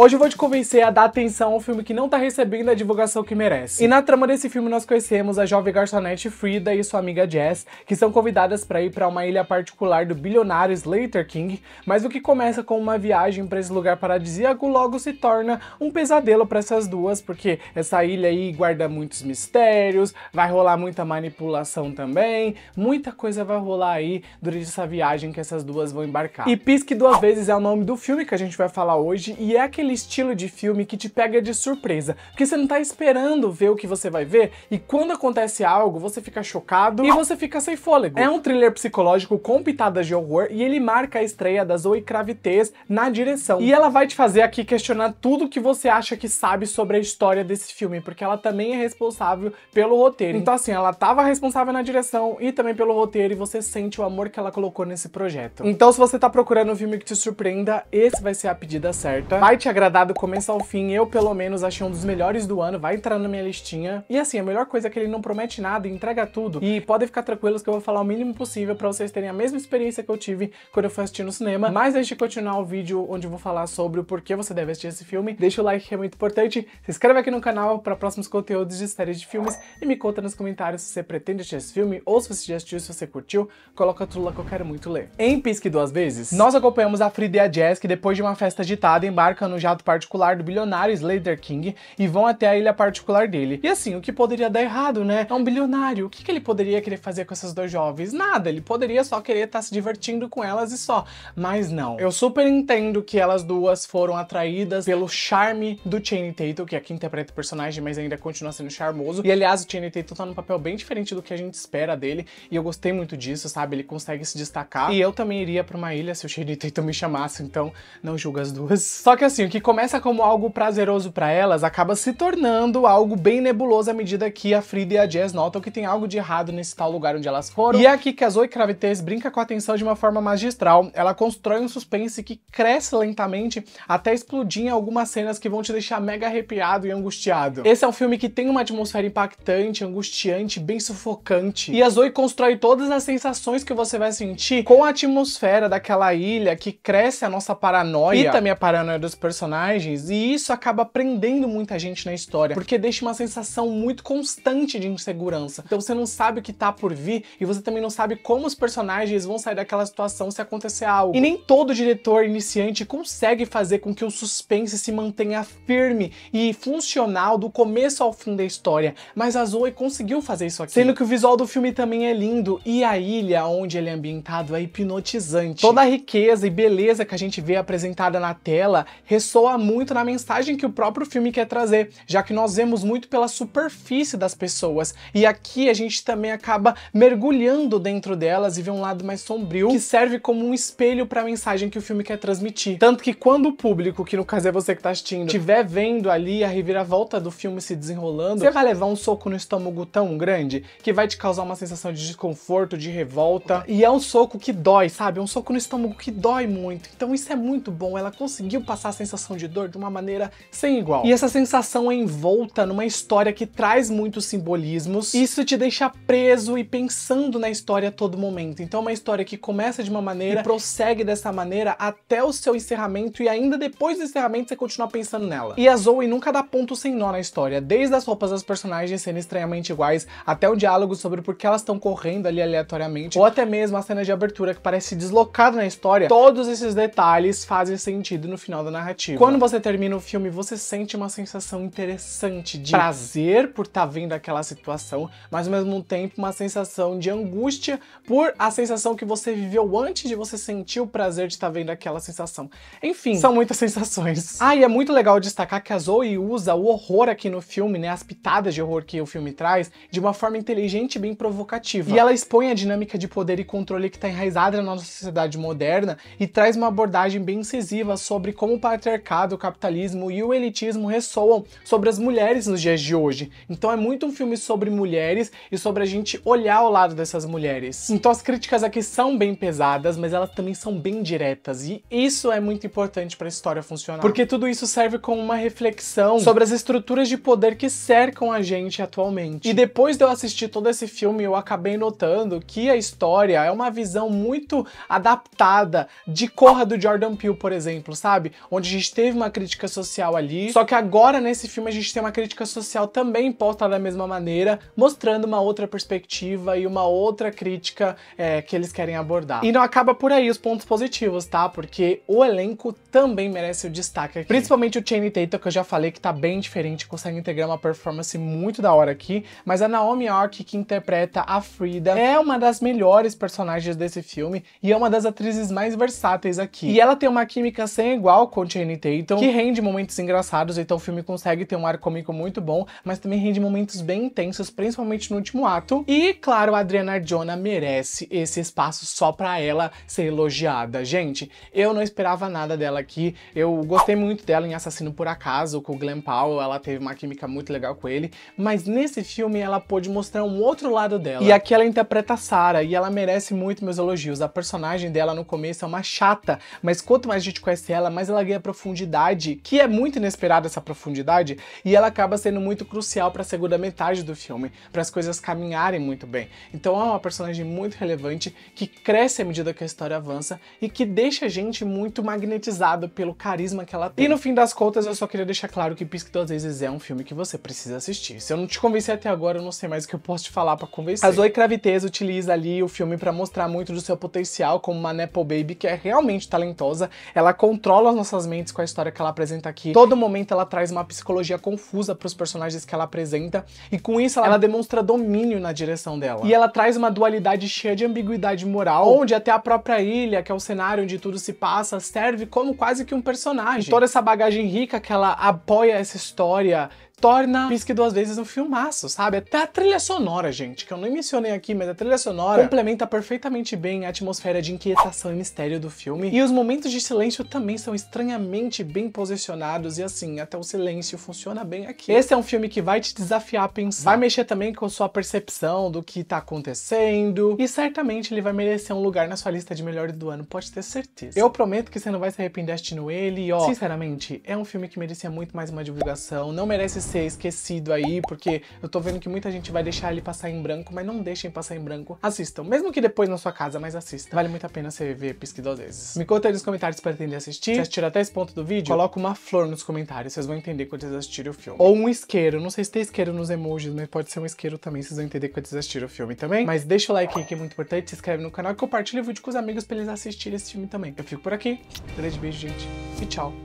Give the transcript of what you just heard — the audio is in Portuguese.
Hoje eu vou te convencer a dar atenção a um filme que não tá recebendo a divulgação que merece. E na trama desse filme nós conhecemos a jovem garçonete Frida e sua amiga Jess, que são convidadas para ir para uma ilha particular do bilionário Slater King, mas o que começa com uma viagem para esse lugar paradisíaco logo se torna um pesadelo para essas duas, porque essa ilha aí guarda muitos mistérios, vai rolar muita manipulação também, muita coisa vai rolar aí durante essa viagem que essas duas vão embarcar. E Pisque Duas Vezes é o nome do filme que a gente vai falar hoje, e é aquele aquele estilo de filme que te pega de surpresa, porque você não tá esperando ver o que você vai ver e quando acontece algo, você fica chocado e você fica sem fôlego. É um thriller psicológico com pitadas de horror e ele marca a estreia da Zoe Kravitz na direção. E ela vai te fazer aqui questionar tudo que você acha que sabe sobre a história desse filme, porque ela também é responsável pelo roteiro. Então assim, ela tava responsável na direção e também pelo roteiro e você sente o amor que ela colocou nesse projeto. Então se você tá procurando um filme que te surpreenda, esse vai ser a pedida certa. Vai te agradecer Agradado do começo ao fim, eu pelo menos achei um dos melhores do ano, vai entrar na minha listinha. E assim, a melhor coisa é que ele não promete nada, entrega tudo. E podem ficar tranquilos que eu vou falar o mínimo possível para vocês terem a mesma experiência que eu tive quando eu fui assistir no cinema. Mas antes de continuar o vídeo onde eu vou falar sobre o porquê você deve assistir esse filme, deixa o like que é muito importante, se inscreve aqui no canal para próximos conteúdos de séries de filmes e me conta nos comentários se você pretende assistir esse filme ou se você já assistiu, se você curtiu, coloca tudo lá que eu quero muito ler. Em Pisque Duas Vezes, nós acompanhamos a Frida e a Jazz que depois de uma festa agitada embarcam no um jato particular do bilionário Slater King e vão até a ilha particular dele. E assim, o que poderia dar errado, né? É um bilionário. O que, que ele poderia querer fazer com essas duas jovens? Nada, ele poderia só querer estar tá se divertindo com elas e só. Mas não. Eu super entendo que elas duas foram atraídas pelo charme do Channing Tatum, que aqui é interpreta o personagem, mas ainda continua sendo charmoso. E aliás, o Channing Tatum tá num papel bem diferente do que a gente espera dele, e eu gostei muito disso, sabe? Ele consegue se destacar. E eu também iria para uma ilha se o Channing Tatum me chamasse, então não julga as duas. Só que assim, o que começa como algo prazeroso para elas acaba se tornando algo bem nebuloso à medida que a Frida e a Jazz notam que tem algo de errado nesse tal lugar onde elas foram. E é aqui que a Zoe Kravitz brinca com a atenção de uma forma magistral. Ela constrói um suspense que cresce lentamente até explodir em algumas cenas que vão te deixar mega arrepiado e angustiado. Esse é um filme que tem uma atmosfera impactante, angustiante, bem sufocante. E a Zoe constrói todas as sensações que você vai sentir com a atmosfera daquela ilha que cresce a nossa paranoia e também a paranoia dos personagens personagens, e isso acaba prendendo muita gente na história, porque deixa uma sensação muito constante de insegurança. Então você não sabe o que tá por vir e você também não sabe como os personagens vão sair daquela situação se acontecer algo. E nem todo diretor iniciante consegue fazer com que o suspense se mantenha firme e funcional do começo ao fim da história, mas a Zoe conseguiu fazer isso aqui. Sendo que o visual do filme também é lindo e a ilha onde ele é ambientado é hipnotizante. Toda a riqueza e beleza que a gente vê apresentada na tela soa muito na mensagem que o próprio filme quer trazer, já que nós vemos muito pela superfície das pessoas, e aqui a gente também acaba mergulhando dentro delas e vê um lado mais sombrio, que serve como um espelho para a mensagem que o filme quer transmitir. Tanto que quando o público, que no caso é você que está assistindo, estiver vendo ali a reviravolta do filme se desenrolando, você vai levar um soco no estômago tão grande que vai te causar uma sensação de desconforto, de revolta, e é um soco que dói, sabe? É um soco no estômago que dói muito. Então isso é muito bom, ela conseguiu passar a sensação sensação de dor de uma maneira sem igual. E essa sensação é envolta numa história que traz muitos simbolismos. Isso te deixa preso e pensando na história a todo momento. Então é uma história que começa de uma maneira e prossegue dessa maneira até o seu encerramento e ainda depois do encerramento você continua pensando nela. E a Zoe nunca dá ponto sem nó na história, desde as roupas das personagens serem estranhamente iguais, até o diálogo sobre por que elas estão correndo ali aleatoriamente, ou até mesmo a cena de abertura que parece deslocada na história. Todos esses detalhes fazem sentido no final da narrativa positiva. Quando você termina o filme, você sente uma sensação interessante de prazer por estar tá vendo aquela situação, mas ao mesmo tempo uma sensação de angústia por a sensação que você viveu antes de você sentir o prazer de estar tá vendo aquela sensação. Enfim, são muitas sensações. Ah, e é muito legal destacar que a Zoe usa o horror aqui no filme, né, as pitadas de horror que o filme traz, de uma forma inteligente e bem provocativa. E ela expõe a dinâmica de poder e controle que está enraizada na nossa sociedade moderna e traz uma abordagem bem incisiva sobre como o patriarcado mercado, o capitalismo e o elitismo ressoam sobre as mulheres nos dias de hoje. Então é muito um filme sobre mulheres e sobre a gente olhar ao lado dessas mulheres. Então as críticas aqui são bem pesadas, mas elas também são bem diretas e isso é muito importante para a história funcionar. Porque tudo isso serve como uma reflexão sobre as estruturas de poder que cercam a gente atualmente. E depois de eu assistir todo esse filme, eu acabei notando que a história é uma visão muito adaptada de Corra do Jordan Peele, por exemplo, sabe? Onde a gente gente teve uma crítica social ali, só que agora nesse filme a gente tem uma crítica social também posta da mesma maneira, mostrando uma outra perspectiva e uma outra crítica é, que eles querem abordar. E não acaba por aí os pontos positivos, tá? Porque o elenco também merece o destaque aqui. Principalmente o Channing Tatum, que eu já falei que tá bem diferente, consegue integrar uma performance muito da hora aqui, mas a Naomi York, que interpreta a Frida, é uma das melhores personagens desse filme e é uma das atrizes mais versáteis aqui. E ela tem uma química sem igual com o Channing TNT, então, que rende momentos engraçados, então o filme consegue ter um ar cômico muito bom, mas também rende momentos bem intensos, principalmente no último ato. E claro, a Adriana Arjona merece esse espaço só para ela ser elogiada. Gente, eu não esperava nada dela aqui. Eu gostei muito dela em Assassino por Acaso com o Glenn Powell, ela teve uma química muito legal com ele, mas nesse filme ela pôde mostrar um outro lado dela. E aqui ela interpreta Sarah e ela merece muito meus elogios. A personagem dela no começo é uma chata, mas quanto mais a gente conhece ela, mais ela ganha profundidade profundidade, que é muito inesperada essa profundidade, e ela acaba sendo muito crucial para a segunda metade do filme, para as coisas caminharem muito bem. Então é uma personagem muito relevante que cresce à medida que a história avança e que deixa a gente muito magnetizado pelo carisma que ela tem. E no fim das contas, eu só queria deixar claro que Pisque Duas Vezes é um filme que você precisa assistir. Se eu não te convencer até agora, eu não sei mais o que eu posso te falar para convencer. A Zoe Kravitz utiliza ali o filme para mostrar muito do seu potencial como uma Nepo Baby que é realmente talentosa, ela controla as nossas mentes com a história que ela apresenta aqui. Todo momento ela traz uma psicologia confusa para os personagens que ela apresenta e com isso ela, ela demonstra domínio na direção dela. E ela traz uma dualidade cheia de ambiguidade moral, onde até a própria ilha, que é o cenário onde tudo se passa, serve como quase que um personagem. E toda essa bagagem rica que ela apoia essa história, torna Pisque Duas Vezes um filmaço, sabe? Até a trilha sonora, gente, que eu não mencionei aqui, mas a trilha sonora complementa perfeitamente bem a atmosfera de inquietação e mistério do filme. E os momentos de silêncio também são estranhamente bem posicionados e assim, até o silêncio funciona bem aqui. Esse é um filme que vai te desafiar a pensar, vai mexer também com sua percepção do que tá acontecendo e certamente ele vai merecer um lugar na sua lista de melhores do ano, pode ter certeza. Eu prometo que você não vai se arrepender assistindo ele e ó, sinceramente, é um filme que merecia muito mais uma divulgação, não merece ser esquecido aí, porque eu tô vendo que muita gente vai deixar ele passar em branco, mas não deixem passar em branco. Assistam, mesmo que depois na sua casa, mas assista. Vale muito a pena você ver duas vezes. Me conta aí nos comentários para entender assistir. Se assistir até esse ponto do vídeo, coloca uma flor nos comentários, vocês vão entender quando vocês assistirem o filme. Ou um isqueiro, não sei se tem isqueiro nos emojis, mas pode ser um isqueiro também, vocês vão entender quando vocês assistirem o filme também. Mas deixa o like aí que é muito importante, se inscreve no canal e compartilha o vídeo com os amigos para eles assistirem esse filme também. Eu fico por aqui, grande beijo gente e tchau.